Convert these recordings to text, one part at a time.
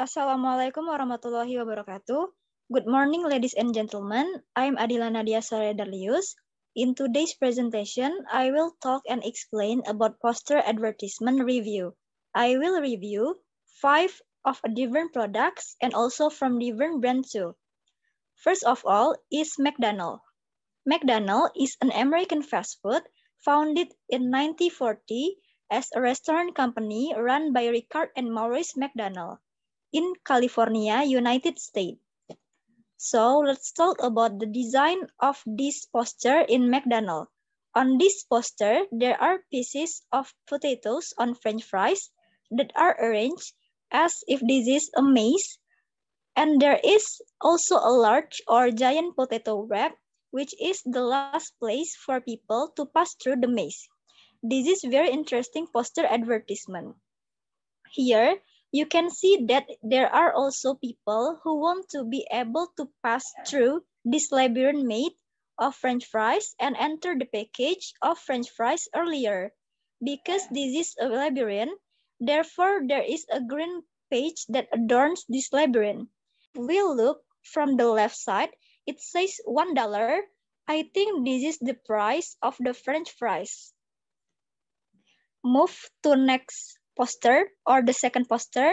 Assalamualaikum warahmatullahi wabarakatuh. Good morning, ladies and gentlemen. I am Adila Nadia Saredalius. In today's presentation, I will talk and explain about poster advertisement review. I will review five of different products and also from different brands too. First of all is McDonald's. McDonald's is an American fast food founded in 1940 as a restaurant company run by Richard and Maurice McDonald in California, United States. So let's talk about the design of this poster in McDonald. On this poster, there are pieces of potatoes on french fries that are arranged as if this is a maze. And there is also a large or giant potato wrap, which is the last place for people to pass through the maze. This is very interesting poster advertisement. Here, you can see that there are also people who want to be able to pass through this labyrinth made of french fries and enter the package of french fries earlier. Because this is a labyrinth, therefore there is a green page that adorns this labyrinth. we look from the left side, it says $1. I think this is the price of the french fries. Move to next poster or the second poster.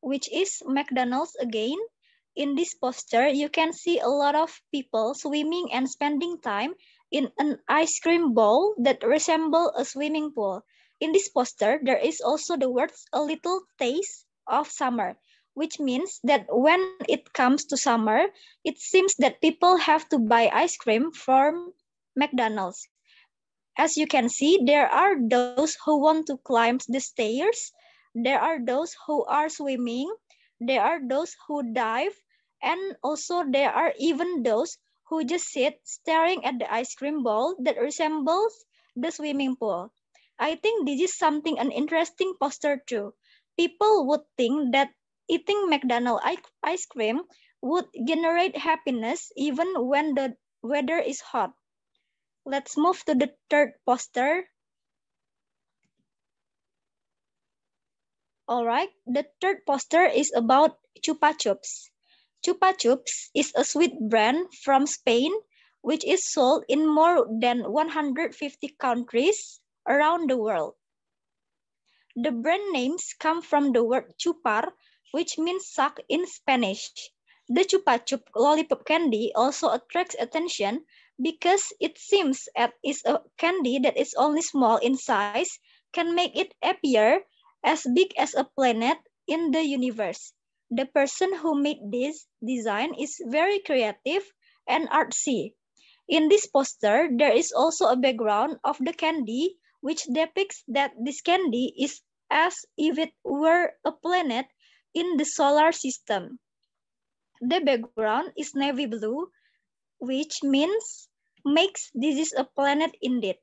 Which is McDonald's again. In this poster, you can see a lot of people swimming and spending time in an ice cream bowl that resemble a swimming pool. In this poster, there is also the words a little taste of summer, which means that when it comes to summer, it seems that people have to buy ice cream from McDonald's. As you can see, there are those who want to climb the stairs, there are those who are swimming, there are those who dive, and also there are even those who just sit staring at the ice cream bowl that resembles the swimming pool. I think this is something an interesting poster too. People would think that eating McDonald's ice cream would generate happiness even when the weather is hot. Let's move to the third poster. All right, the third poster is about Chupa Chups. Chupa Chups is a sweet brand from Spain, which is sold in more than 150 countries around the world. The brand names come from the word chupar, which means suck in Spanish. The Chupa Chup lollipop candy also attracts attention because it seems that is a candy that is only small in size can make it appear as big as a planet in the universe. The person who made this design is very creative and artsy. In this poster, there is also a background of the candy which depicts that this candy is as if it were a planet in the solar system. The background is navy blue which means makes this is a planet indeed.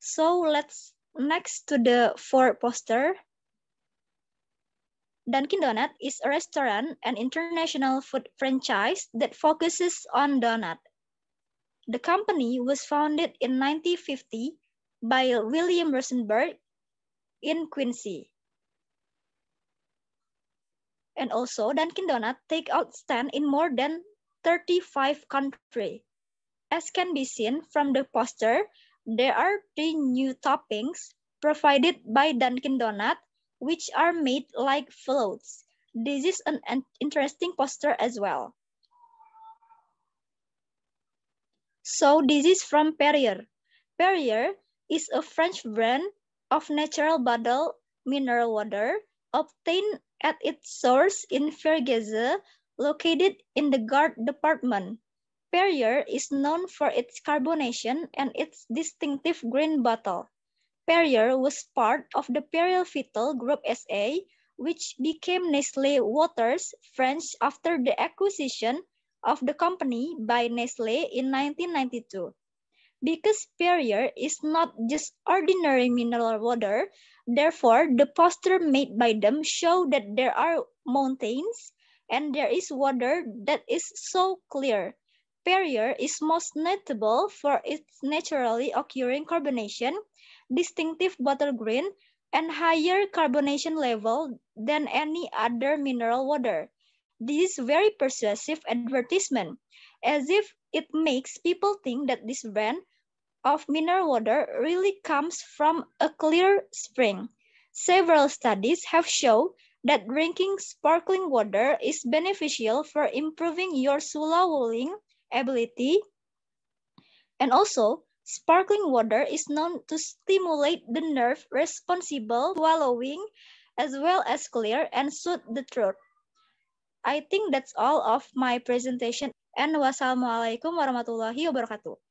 So let's next to the four poster. Dunkin' Donut is a restaurant and international food franchise that focuses on donut. The company was founded in 1950 by William Rosenberg in Quincy. And also, Dunkin' Donut take out stand in more than 35 countries. As can be seen from the poster, there are three new toppings provided by Dunkin' Donut, which are made like floats. This is an interesting poster as well. So this is from Perrier. Perrier is a French brand of natural bottled mineral water obtained at its source in Vergeze, Located in the guard department, Perrier is known for its carbonation and its distinctive green bottle. Perrier was part of the Perrier Group SA, which became Nestle Waters French after the acquisition of the company by Nestle in 1992. Because Perrier is not just ordinary mineral water, therefore the poster made by them show that there are mountains, and there is water that is so clear. Perrier is most notable for its naturally occurring carbonation, distinctive bottle green, and higher carbonation level than any other mineral water. This is very persuasive advertisement, as if it makes people think that this brand of mineral water really comes from a clear spring. Several studies have shown that drinking sparkling water is beneficial for improving your swallowing ability. And also, sparkling water is known to stimulate the nerve responsible swallowing as well as clear and soothe the throat. I think that's all of my presentation and wassalamualaikum warahmatullahi wabarakatuh.